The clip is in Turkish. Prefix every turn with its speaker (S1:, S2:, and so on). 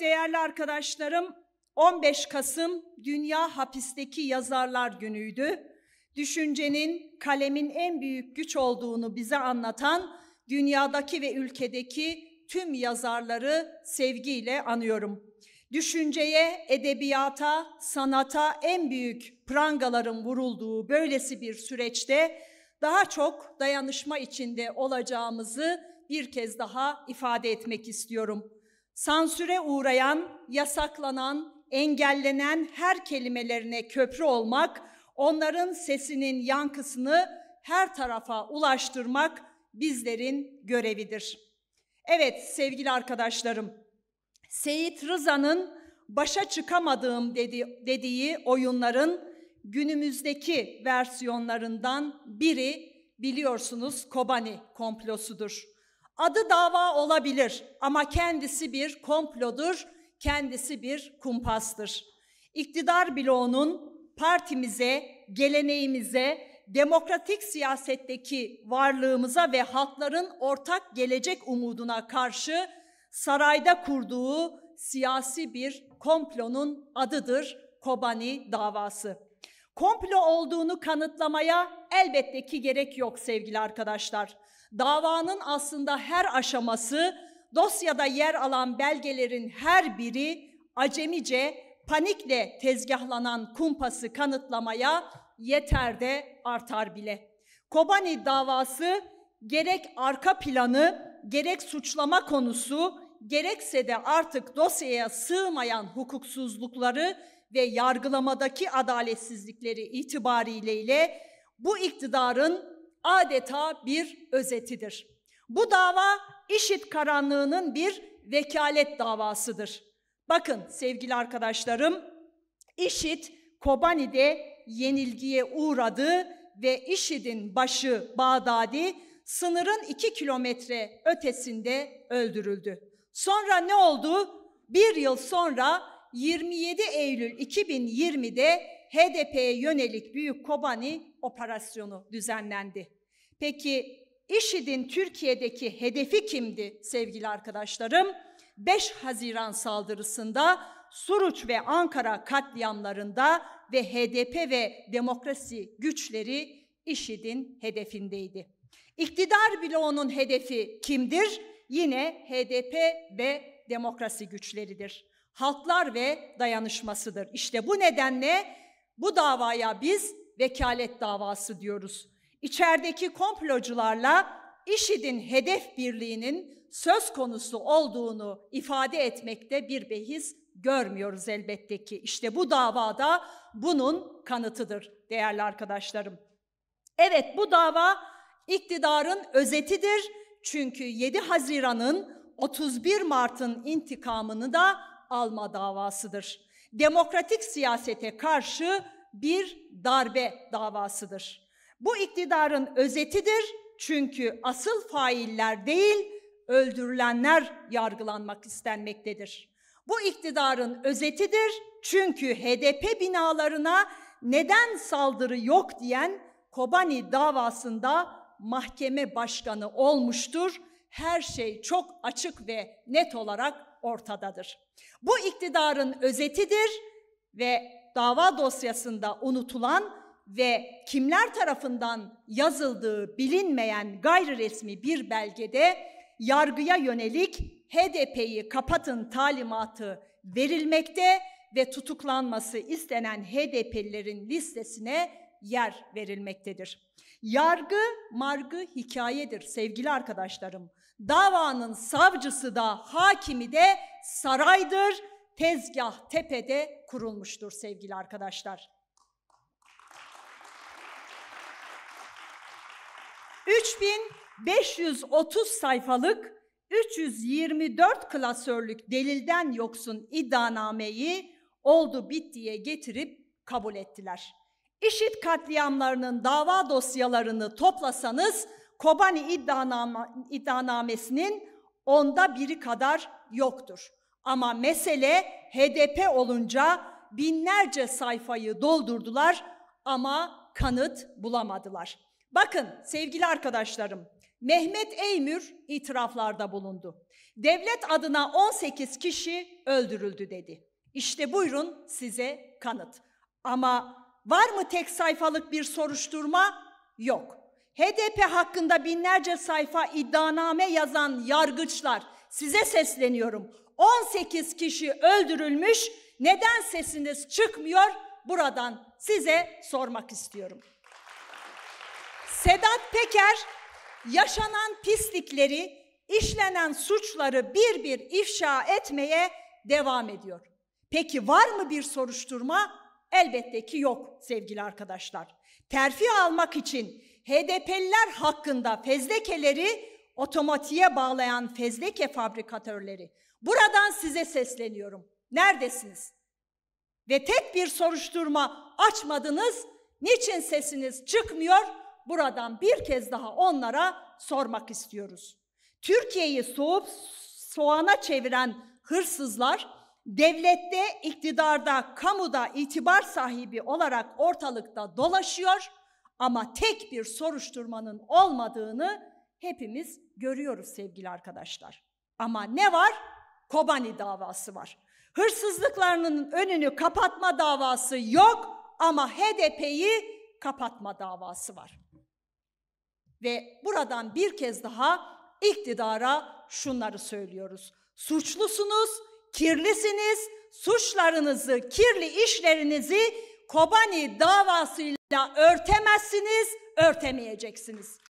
S1: değerli arkadaşlarım, 15 Kasım Dünya Hapisteki Yazarlar Günü'ydü. Düşüncenin, kalemin en büyük güç olduğunu bize anlatan dünyadaki ve ülkedeki tüm yazarları sevgiyle anıyorum. Düşünceye, edebiyata, sanata en büyük prangaların vurulduğu böylesi bir süreçte daha çok dayanışma içinde olacağımızı bir kez daha ifade etmek istiyorum sansüre uğrayan, yasaklanan, engellenen her kelimelerine köprü olmak, onların sesinin yankısını her tarafa ulaştırmak bizlerin görevidir. Evet sevgili arkadaşlarım, Seyit Rıza'nın başa çıkamadığım dedi, dediği oyunların günümüzdeki versiyonlarından biri biliyorsunuz Kobani komplosudur. Adı dava olabilir ama kendisi bir komplodur, kendisi bir kumpastır. İktidar bloğunun partimize, geleneğimize, demokratik siyasetteki varlığımıza ve halkların ortak gelecek umuduna karşı sarayda kurduğu siyasi bir komplonun adıdır Kobani davası. Komplo olduğunu kanıtlamaya elbette ki gerek yok sevgili arkadaşlar davanın aslında her aşaması, dosyada yer alan belgelerin her biri acemice panikle tezgahlanan kumpası kanıtlamaya yeter de artar bile. Kobani davası gerek arka planı, gerek suçlama konusu, gerekse de artık dosyaya sığmayan hukuksuzlukları ve yargılamadaki adaletsizlikleri itibariyle ile bu iktidarın adeta bir özetidir. Bu dava işit karanlığının bir vekalet davasıdır. Bakın sevgili arkadaşlarım, işit Kobani'de yenilgiye uğradı ve işidin başı Bağdadi sınırın iki kilometre ötesinde öldürüldü. Sonra ne oldu? Bir yıl sonra 27 Eylül 2020'de HDP'ye yönelik Büyük Kobani operasyonu düzenlendi. Peki IŞİD'in Türkiye'deki hedefi kimdi sevgili arkadaşlarım? 5 Haziran saldırısında, Suruç ve Ankara katliamlarında ve HDP ve demokrasi güçleri IŞİD'in hedefindeydi. İktidar bloğunun hedefi kimdir? Yine HDP ve demokrasi güçleridir. Halklar ve dayanışmasıdır. İşte bu nedenle bu davaya biz vekalet davası diyoruz. İçerideki komplocularla IŞİD'in hedef birliğinin söz konusu olduğunu ifade etmekte bir behis görmüyoruz elbette ki. İşte bu davada bunun kanıtıdır değerli arkadaşlarım. Evet bu dava iktidarın özetidir. Çünkü 7 Haziran'ın 31 Mart'ın intikamını da alma davasıdır demokratik siyasete karşı bir darbe davasıdır. Bu iktidarın özetidir çünkü asıl failler değil öldürülenler yargılanmak istenmektedir. Bu iktidarın özetidir çünkü HDP binalarına neden saldırı yok diyen Kobani davasında mahkeme başkanı olmuştur. Her şey çok açık ve net olarak ortadadır. Bu iktidarın özetidir ve dava dosyasında unutulan ve kimler tarafından yazıldığı bilinmeyen gayri resmi bir belgede yargıya yönelik HDP'yi kapatın talimatı verilmekte ve tutuklanması istenen HDP'lilerin listesine yer verilmektedir. Yargı, margı hikayedir sevgili arkadaşlarım. Davanın savcısı da hakimi de saraydır. Tezgah tepede kurulmuştur sevgili arkadaşlar. ...3530 sayfalık 324 klasörlük delilden yoksun iddianameyi oldu bittiye getirip kabul ettiler. İşit katliamlarının dava dosyalarını toplasanız Kobani iddianame, iddianamesinin onda biri kadar yoktur. Ama mesele HDP olunca binlerce sayfayı doldurdular ama kanıt bulamadılar. Bakın sevgili arkadaşlarım, Mehmet Eymür itiraflarda bulundu. Devlet adına 18 kişi öldürüldü dedi. İşte buyurun size kanıt. Ama var mı tek sayfalık bir soruşturma? Yok. HDP hakkında binlerce sayfa iddianame yazan yargıçlar size sesleniyorum. 18 kişi öldürülmüş. Neden sesiniz çıkmıyor? Buradan size sormak istiyorum. Sedat Peker yaşanan pislikleri, işlenen suçları bir bir ifşa etmeye devam ediyor. Peki var mı bir soruşturma? Elbette ki yok sevgili arkadaşlar. Terfi almak için HDP'liler hakkında fezlekeleri otomatiğe bağlayan fezleke fabrikatörleri. Buradan size sesleniyorum. Neredesiniz? Ve tek bir soruşturma açmadınız. Niçin sesiniz çıkmıyor? Buradan bir kez daha onlara sormak istiyoruz. Türkiye'yi soğup soğana çeviren hırsızlar devlette, iktidarda, kamuda itibar sahibi olarak ortalıkta dolaşıyor ama tek bir soruşturmanın olmadığını hepimiz görüyoruz sevgili arkadaşlar. Ama ne var? Kobani davası var. Hırsızlıklarının önünü kapatma davası yok ama HDP'yi kapatma davası var. Ve buradan bir kez daha iktidara şunları söylüyoruz. Suçlusunuz, kirlisiniz. Suçlarınızı, kirli işlerinizi Kobani davasıyla örtemezsiniz, örtemeyeceksiniz.